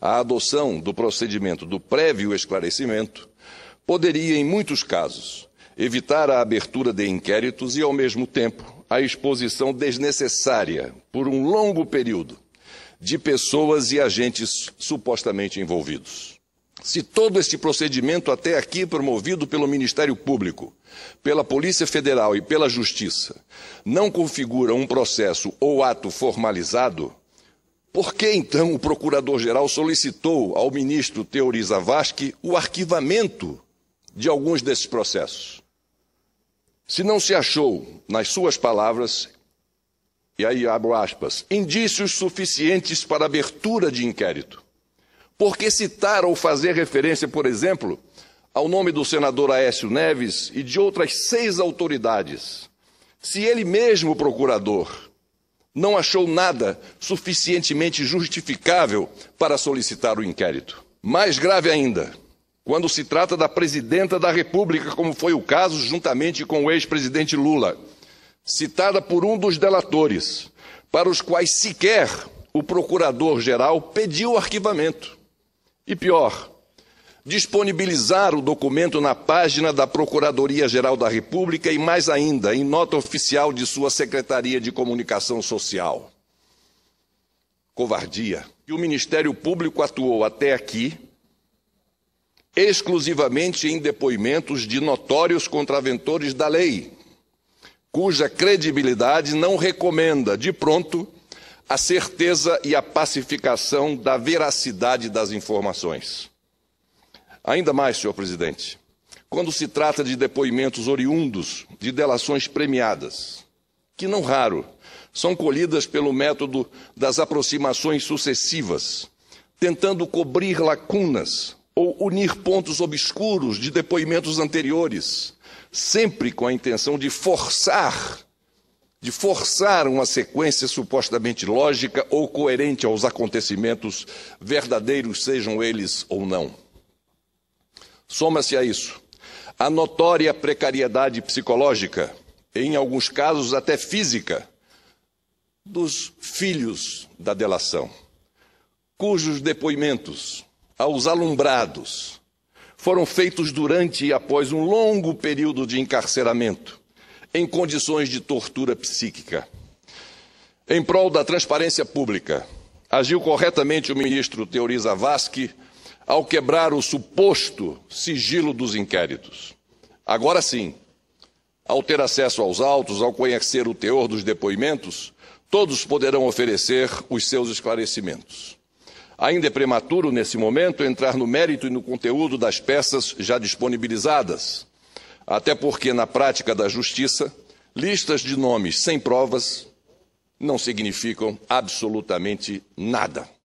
a adoção do procedimento do prévio esclarecimento poderia, em muitos casos, evitar a abertura de inquéritos e, ao mesmo tempo, a exposição desnecessária, por um longo período, de pessoas e agentes supostamente envolvidos. Se todo este procedimento até aqui é promovido pelo Ministério Público, pela Polícia Federal e pela Justiça não configura um processo ou ato formalizado, por que então o procurador-geral solicitou ao ministro Teori Zavascki o arquivamento de alguns desses processos? Se não se achou, nas suas palavras, e aí abro aspas, indícios suficientes para abertura de inquérito. Por que citar ou fazer referência, por exemplo, ao nome do senador Aécio Neves e de outras seis autoridades, se ele mesmo, procurador, não achou nada suficientemente justificável para solicitar o inquérito. Mais grave ainda, quando se trata da presidenta da República, como foi o caso juntamente com o ex-presidente Lula, citada por um dos delatores, para os quais sequer o procurador-geral pediu arquivamento. E pior, disponibilizar o documento na página da Procuradoria-Geral da República e, mais ainda, em nota oficial de sua Secretaria de Comunicação Social. Covardia. E o Ministério Público atuou até aqui exclusivamente em depoimentos de notórios contraventores da lei, cuja credibilidade não recomenda, de pronto, a certeza e a pacificação da veracidade das informações. Ainda mais, senhor presidente, quando se trata de depoimentos oriundos de delações premiadas, que não raro são colhidas pelo método das aproximações sucessivas, tentando cobrir lacunas ou unir pontos obscuros de depoimentos anteriores, sempre com a intenção de forçar de forçar uma sequência supostamente lógica ou coerente aos acontecimentos verdadeiros, sejam eles ou não. Soma-se a isso a notória precariedade psicológica, em alguns casos até física, dos filhos da delação, cujos depoimentos aos alumbrados foram feitos durante e após um longo período de encarceramento, em condições de tortura psíquica. Em prol da transparência pública, agiu corretamente o ministro Teori Zavascki ao quebrar o suposto sigilo dos inquéritos. Agora sim, ao ter acesso aos autos, ao conhecer o teor dos depoimentos, todos poderão oferecer os seus esclarecimentos. Ainda é prematuro, nesse momento, entrar no mérito e no conteúdo das peças já disponibilizadas, até porque, na prática da justiça, listas de nomes sem provas não significam absolutamente nada.